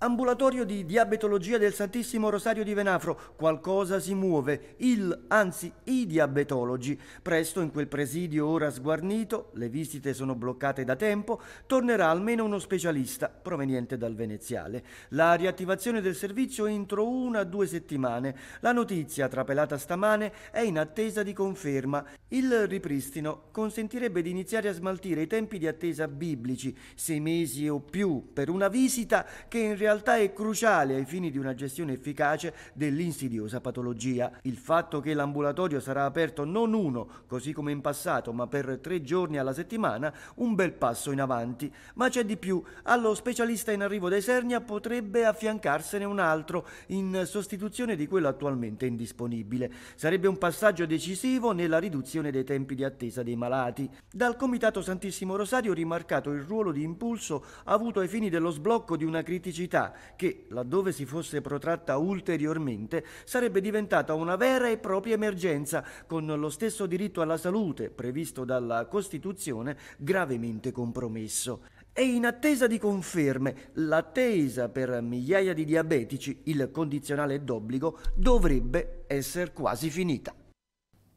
Ambulatorio di diabetologia del Santissimo Rosario di Venafro, qualcosa si muove, il, anzi i diabetologi. Presto in quel presidio ora sguarnito, le visite sono bloccate da tempo, tornerà almeno uno specialista proveniente dal veneziale. La riattivazione del servizio entro una o due settimane. La notizia trapelata stamane è in attesa di conferma. Il ripristino consentirebbe di iniziare a smaltire i tempi di attesa biblici, sei mesi o più, per una visita che in realtà realtà è cruciale ai fini di una gestione efficace dell'insidiosa patologia. Il fatto che l'ambulatorio sarà aperto non uno, così come in passato, ma per tre giorni alla settimana, un bel passo in avanti. Ma c'è di più, allo specialista in arrivo da Sernia potrebbe affiancarsene un altro, in sostituzione di quello attualmente indisponibile. Sarebbe un passaggio decisivo nella riduzione dei tempi di attesa dei malati. Dal Comitato Santissimo Rosario rimarcato il ruolo di impulso avuto ai fini dello sblocco di una criticità attività che, laddove si fosse protratta ulteriormente, sarebbe diventata una vera e propria emergenza, con lo stesso diritto alla salute previsto dalla Costituzione gravemente compromesso. E in attesa di conferme, l'attesa per migliaia di diabetici, il condizionale d'obbligo, dovrebbe essere quasi finita.